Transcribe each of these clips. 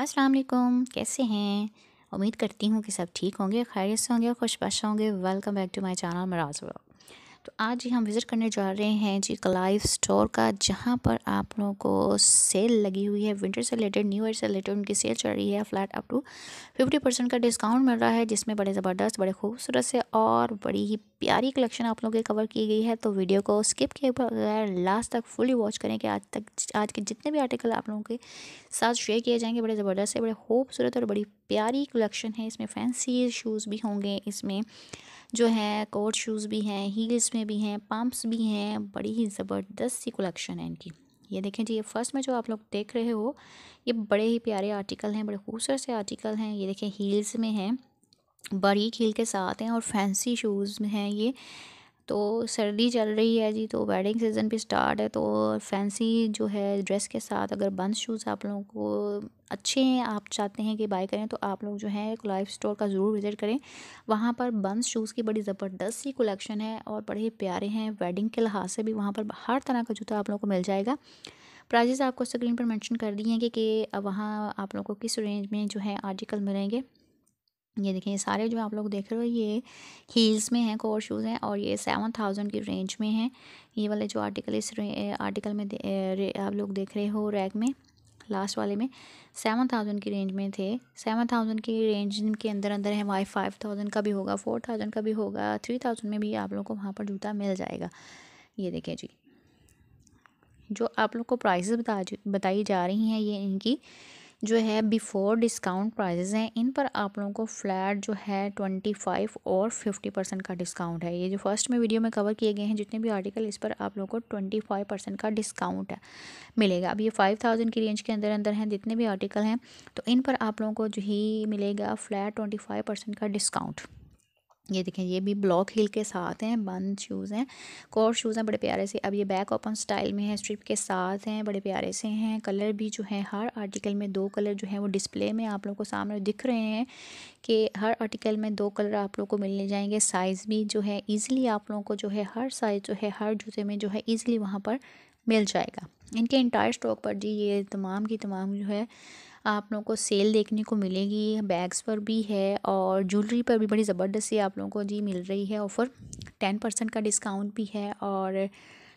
अस्सलाम वालेकुम कैसे हैं उम्मीद करती हूँ कि सब ठीक होंगे खैरियत से होंगे खुशबाश होंगे welcome back to my channel Maraj vlog तो आज ही हम विज़िट करने जा रहे हैं जी कलाइव स्टोर का जहाँ पर आप लोगों को सेल लगी हुई है विंटर से रिलेटेड न्यू ईयर से रिलेटेड उनकी सेल चल रही है flat up to fifty percent का डिस्काउंट मिल रहा है जिसमें बड़े ज़बरदस्त बड़े खूबसूरत से और बड़ी ही प्यारी कलेक्शन आप लोगों के कवर की गई है तो वीडियो को स्किप किए बगैर लास्ट तक फुली वॉच करें कि आज तक आज के जितने भी आर्टिकल आप लोगों के साथ शेयर किए जाएंगे बड़े ज़बरदस्त है बड़े खूबसूरत और बड़ी प्यारी कलेक्शन है इसमें फैंसी शूज़ भी होंगे इसमें जो है कोट शूज़ भी हैं हील्स में भी हैं पम्प्स भी हैं बड़ी ही ज़बरदस्त सी कलेक्शन है इनकी ये देखें जी ये फर्स्ट में जो आप लोग देख रहे हो ये बड़े ही प्यारे आर्टिकल हैं बड़े खूबसूरत से आर्टिकल हैं ये देखें हील्स में हैं बड़ी हील के साथ हैं और फैंसी शूज़ में हैं ये तो सर्दी चल रही है जी तो वेडिंग सीज़न भी स्टार्ट है तो फैंसी जो है ड्रेस के साथ अगर बंस शूज़ आप लोगों को अच्छे हैं आप चाहते हैं कि बाय करें तो आप लोग जो है लाइफ स्टोर का ज़रूर विज़िट करें वहाँ पर बंस शूज़ की बड़ी ज़बरदस्त सी कलेक्शन है और बड़े ही प्यारे हैं वेडिंग के लिहाज से भी वहाँ पर हर तरह का जूता आप लोगों को मिल जाएगा प्राइजेज़ आपको स्क्रीन पर मैंशन कर दिए हैं कि, कि वहाँ आप लोगों को किस रेंज में जो है आर्टिकल मिलेंगे ये देखें ये सारे जो आप लोग देख रहे हो ये हील्स में हैं कोर शूज़ हैं और ये सेवन थाउजेंड की रेंज में हैं ये वाले जो आर्टिकल इस आर्टिकल में आप लोग देख रहे हो रैक में लास्ट वाले में सेवन थाउजेंड की रेंज में थे सेवन थाउजेंड की रेंज के अंदर अंदर है वाई फाइव थाउजेंड का भी होगा फोर थाउजेंड का भी होगा थ्री थाउजेंड में भी आप लोग को वहाँ पर जूता मिल जाएगा ये देखें जी जो आप लोग को प्राइस बता बताई जा रही हैं ये इनकी जो है बिफ़ोर डिस्काउंट प्राइजेज़ हैं इन पर आप लोगों को फ्लैट जो है ट्वेंटी फाइव और फिफ्टी परसेंट का डिस्काउंट है ये जो फर्स्ट में वीडियो में कवर किए गए हैं जितने भी आर्टिकल इस पर आप लोगों को ट्वेंटी फाइव परसेंट का डिस्काउंट है मिलेगा अब ये फाइव थाउजेंड की रेंज के अंदर अंदर हैं जितने भी आर्टिकल हैं तो इन पर आप लोगों को जो ही मिलेगा फ्लैट ट्वेंटी फाइव परसेंट का डिस्काउंट ये देखें ये भी ब्लॉक हील के साथ हैं बंद शूज़ हैं कोर शूज़ हैं बड़े प्यारे से अब ये बैक ओपन स्टाइल में है स्ट्रिप के साथ हैं बड़े प्यारे से हैं कलर भी जो है हर आर्टिकल में दो कलर जो है वो डिस्प्ले में आप लोगों को सामने दिख रहे हैं कि हर आर्टिकल में दो कलर आप लोगों को मिलने जाएंगे साइज़ भी जो है ईज़िली आप लोगों को जो है हर साइज़ जो है हर जूते में जो है ईज़िली वहाँ पर मिल जाएगा इनके इंटायर स्टॉक पर जी ये तमाम की तमाम जो है आप लोगों को सेल देखने को मिलेगी बैग्स पर भी है और ज्वेलरी पर भी बड़ी ज़बरदस्त से आप लोगों को जी मिल रही है ऑफ़र टेन परसेंट का डिस्काउंट भी है और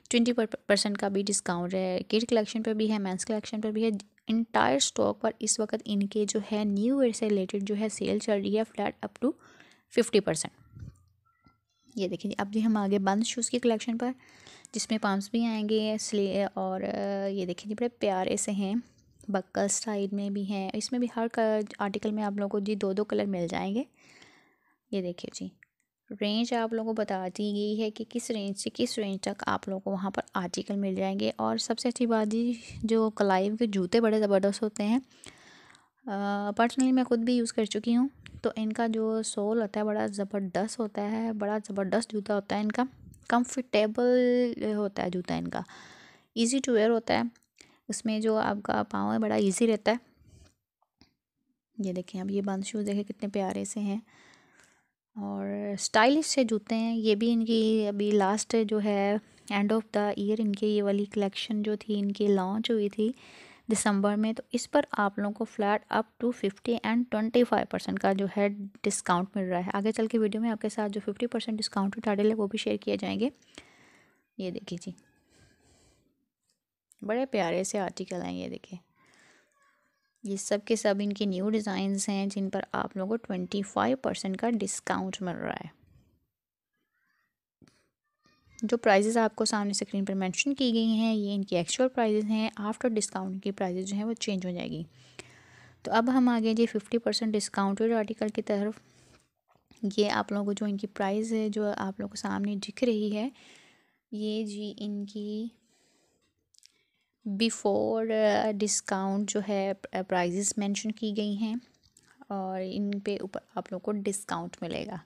ट्वेंटी परसेंट का भी डिस्काउंट है किड कलेक्शन पर भी है मैंस कलेक्शन पर भी है इंटायर स्टॉक पर इस वक्त इनके जो है न्यू ईयर से रिलेटेड जो है सेल चल रही है flat up to fifty percent ये देखिए अब जी हम आगे बंद शूज़ के कलेक्शन पर जिसमें पाम्स भी आएंगे और ये देखिए जी बड़े प्यारे से हैं बक्कल साइड में भी हैं इसमें भी हर कलर आर्टिकल में आप लोगों को जी दो दो कलर मिल जाएंगे ये देखिए जी रेंज आप लोगों को बता दी गई है कि किस रेंज से किस रेंज तक आप लोगों को वहाँ पर आर्टिकल मिल जाएंगे और सबसे अच्छी बात जी जो कलाइव के जूते बड़े ज़बरदस्त होते हैं पर्सनली मैं ख़ुद भी यूज़ कर चुकी हूँ तो इनका जो सोल होता है बड़ा ज़बरदस्त होता है बड़ा ज़बरदस्त जूता होता है इनका कम्फर्टेबल होता है जूता इनका ईज़ी टू वेयर होता है उसमें जो आपका पाँव है बड़ा ईजी रहता है ये देखें अब ये बंद शूज़ देखें कितने प्यारे से हैं और स्टाइलिश से जूते हैं ये भी इनकी अभी लास्ट जो है एंड ऑफ द ईयर इनके ये वाली कलेक्शन जो थी इनकी लॉन्च हुई थी दिसंबर में तो इस पर आप लोगों को flat up to fifty and twenty five percent का जो है डिस्काउंट मिल रहा है आगे चल के वीडियो में आपके साथ जो फिफ्टी परसेंट डिस्काउंट टाइटल है वो भी शेयर किए जाएंगे ये देखिए जी बड़े प्यारे से आर्टिकल हैं ये देखें ये सब के सब इनके न्यू डिज़ाइंस हैं जिन पर आप लोगों को ट्वेंटी फाइव परसेंट का डिस्काउंट मिल रहा है जो प्राइजेज़ आपको सामने स्क्रीन पर मेंशन की गई हैं ये इनकी एक्चुअल प्राइजेज़ हैं आफ्टर डिस्काउंट की प्राइजेज़ जो हैं वो चेंज हो जाएगी तो अब हम आ गए जी फिफ्टी परसेंट डिस्काउंटेड आर्टिकल की तरफ ये आप लोगों को जो इनकी प्राइस है जो आप लोगों को सामने दिख रही है ये जी इनकी बिफ़ोर डिस्काउंट uh, जो है प्राइजेस uh, मेंशन की गई हैं और इन पे ऊपर आप लोगों को डिस्काउंट मिलेगा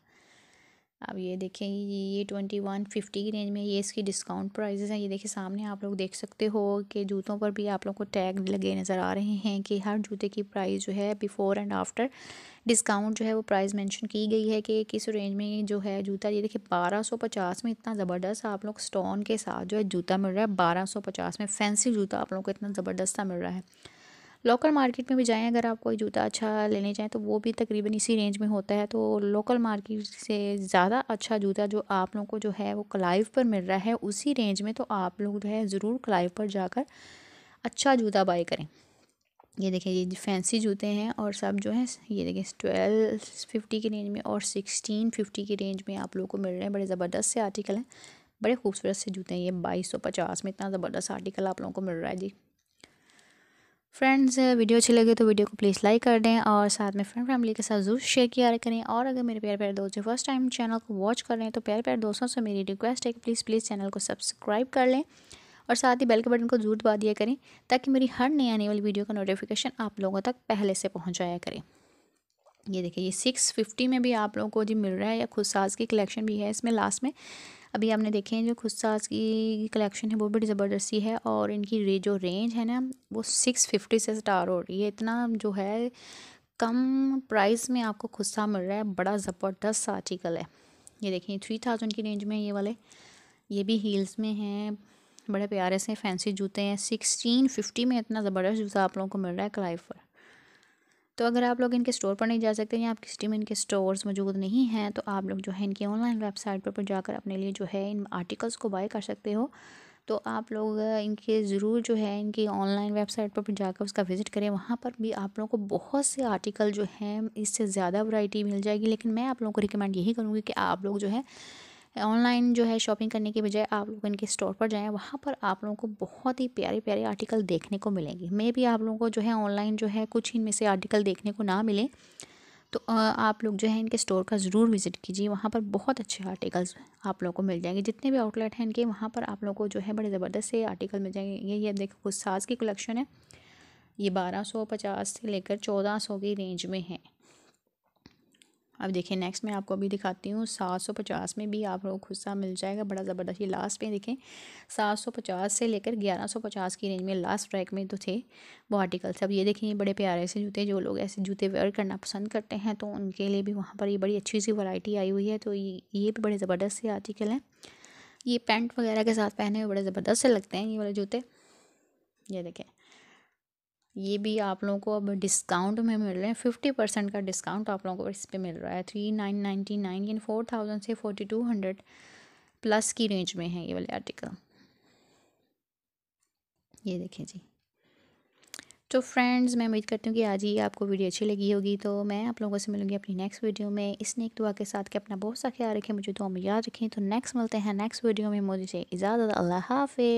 अब ये देखें ये ट्वेंटी वन फिफ्टी की रेंज में ये इसकी डिस्काउंट प्राइजेज हैं ये देखिए सामने आप लोग देख सकते हो कि जूतों पर भी आप लोग को टैग लगे नज़र आ रहे हैं कि हर जूते की प्राइस जो है बिफ़ोर एंड आफ्टर डिस्काउंट जो है वो प्राइस मेंशन की गई है कि किस रेंज में जो है जूता ये देखिए बारह सौ पचास में इतना ज़बरदस्त आप लोग स्टोन के साथ जो है जूता मिल रहा है बारह सौ पचास में फैंसी जूता आप लोग को इतना ज़बरदस्त मिल रहा है लोकल मार्केट में भी जाएँ अगर आप कोई जूता अच्छा लेने जाएँ तो वो भी तकरीबन इसी रेंज में होता है तो लोकल मार्केट से ज़्यादा अच्छा जूता जो आप लोगों को जो है वो क्लाइव पर मिल रहा है उसी रेंज में तो आप लोग जो है ज़रूर क्लाइव पर जाकर अच्छा जूता बाई करें ये देखें ये फैंसी जूते हैं और सब जो है ये देखें ट्वेल्व फिफ्टी की रेंज में और सिक्सटीन फिफ्टी की रेंज में आप लोगों को मिल रहे हैं बड़े ज़बरदस्त से आर्टिकल हैं बड़े खूबसूरत से जूते हैं ये बाईस सौ पचास में इतना ज़बरदस्त आर्टिकल आप लोगों को मिल रहा है जी फ्रेंड्स वीडियो अच्छी लगे तो वीडियो को प्लीज़ लाइक कर दें और साथ में फ्रेंड फैमिली के साथ जरूर शेयर किया करें और अगर मेरे प्यार प्यार दोस्त फर्स्ट टाइम चैनल को वॉच कर रहे हैं तो प्यार प्यार दोस्तों से मेरी रिक्वेस्ट है कि प्लीज़ प्लीज़ चैनल को सब्सक्राइब कर लें और साथ ही बेल के बटन को जरूर दबा दिया करें ताकि मेरी हर नई आने वाली वीडियो का नोटिफिकेशन आप लोगों तक पहले से पहुँचाया करें ये देखिए ये सिक्स फिफ्टी में भी आप लोगों को जी मिल रहा है या खुद साज की कलेक्शन भी है इसमें लास्ट में अभी आपने देखे हैं जो खुदसाज की कलेक्शन है वो बड़ी ज़बरदस्ती है और इनकी रे जो रेंज है ना वो सिक्स फिफ्टी से स्टार हो रही है इतना जो है कम प्राइस में आपको ख़ुदसा मिल रहा है बड़ा ज़बरदस्त आर्टिकल है ये देखें थ्री थाउजेंड की रेंज में ये वाले ये भी हील्स में हैं बड़े प्यारे से फैंसी जूते हैं सिक्सटीन फिफ्टी में इतना ज़बरदस्त जूता आप लोगों को मिल रहा है क्लाइफर तो अगर आप लोग इनके स्टोर पर नहीं जा सकते या आपकी सिटी में इनके स्टोर्स मौजूद नहीं हैं तो आप लोग जो है इनकी ऑनलाइन वेबसाइट पर, पर जाकर अपने लिए जो है इन आर्टिकल्स को बाय कर सकते हो तो आप लोग इनके ज़रूर जो है इनकी ऑनलाइन वेबसाइट पर जाकर उसका विज़िट करें वहाँ पर भी आप लोगों को बहुत से आर्टिकल जो हैं इससे ज़्यादा वैरायटी मिल जाएगी लेकिन मैं आप लोगों को रिकमेंड यही करूँगी कि आप लोग जो है ऑनलाइन जो है शॉपिंग करने के बजाय आप लोग इनके स्टोर पर जाएँ वहाँ पर आप लोगों को बहुत ही प्यारे प्यारे आर्टिकल देखने को मिलेंगे मे भी आप लोगों को जो है ऑनलाइन जो है कुछ इनमें से आर्टिकल देखने को ना मिले तो आप लोग जो है इनके स्टोर का ज़रूर विज़िट कीजिए वहाँ पर बहुत अच्छे आर्टिकल्स आप लोगों को मिल जाएंगे जितने भी आउटलेट हैं इनके वहाँ पर आप लोगों को जो है बड़े ज़बरदस्त से आर्टिकल मिल जाएंगे ये ये देखो कुछ साज की कलेक्शन है ये बारह सौ पचास से लेकर चौदह सौ की रेंज में है अब देखिए नेक्स्ट मैं आपको अभी दिखाती हूँ सात सौ पचास में भी आप लोगों को मिल जाएगा बड़ा ज़बरदस्त ये लास्ट में देखें सात सौ पचास से लेकर ग्यारह सौ पचास की रेंज में लास्ट ट्रैक में तो थे वो आर्टिकल्स अब ये देखें ये बड़े प्यारे से जूते जो लोग ऐसे जूते वेयर करना पसंद करते हैं तो उनके लिए भी वहाँ पर ये बड़ी अच्छी सी वैरायटी आई हुई है तो ये ये भी बड़े ज़बरदस्त से आर्टिकल हैं ये पैंट वगैरह के साथ पहने हुए बड़े ज़बरदस्त से लगते हैं ये वाले जूते ये देखें ये भी आप लोगों को अब डिस्काउंट में मिल रहे हैं फिफ्टी परसेंट का डिस्काउंट आप लोगों को इस पर मिल रहा है थ्री नाइन नाइन्टी नाइन यानी फोर थाउजेंड से फोर्टी टू हंड्रेड प्लस की रेंज में है ये वाले आर्टिकल ये देखिए जी तो फ्रेंड्स मैं उम्मीद करती हूँ कि आज ही आपको वीडियो अच्छी लगी होगी तो मैं आप लोगों से मिलूंगी अपनी नेक्स्ट वीडियो में इस नेक दुआ के साथ के अपना बहुत सा ख्याल रखें मुझे तो हम याद रखें तो नेक्स्ट मिलते हैं नेक्स्ट वीडियो में मुझे इजाज़त अल्लाह हाफि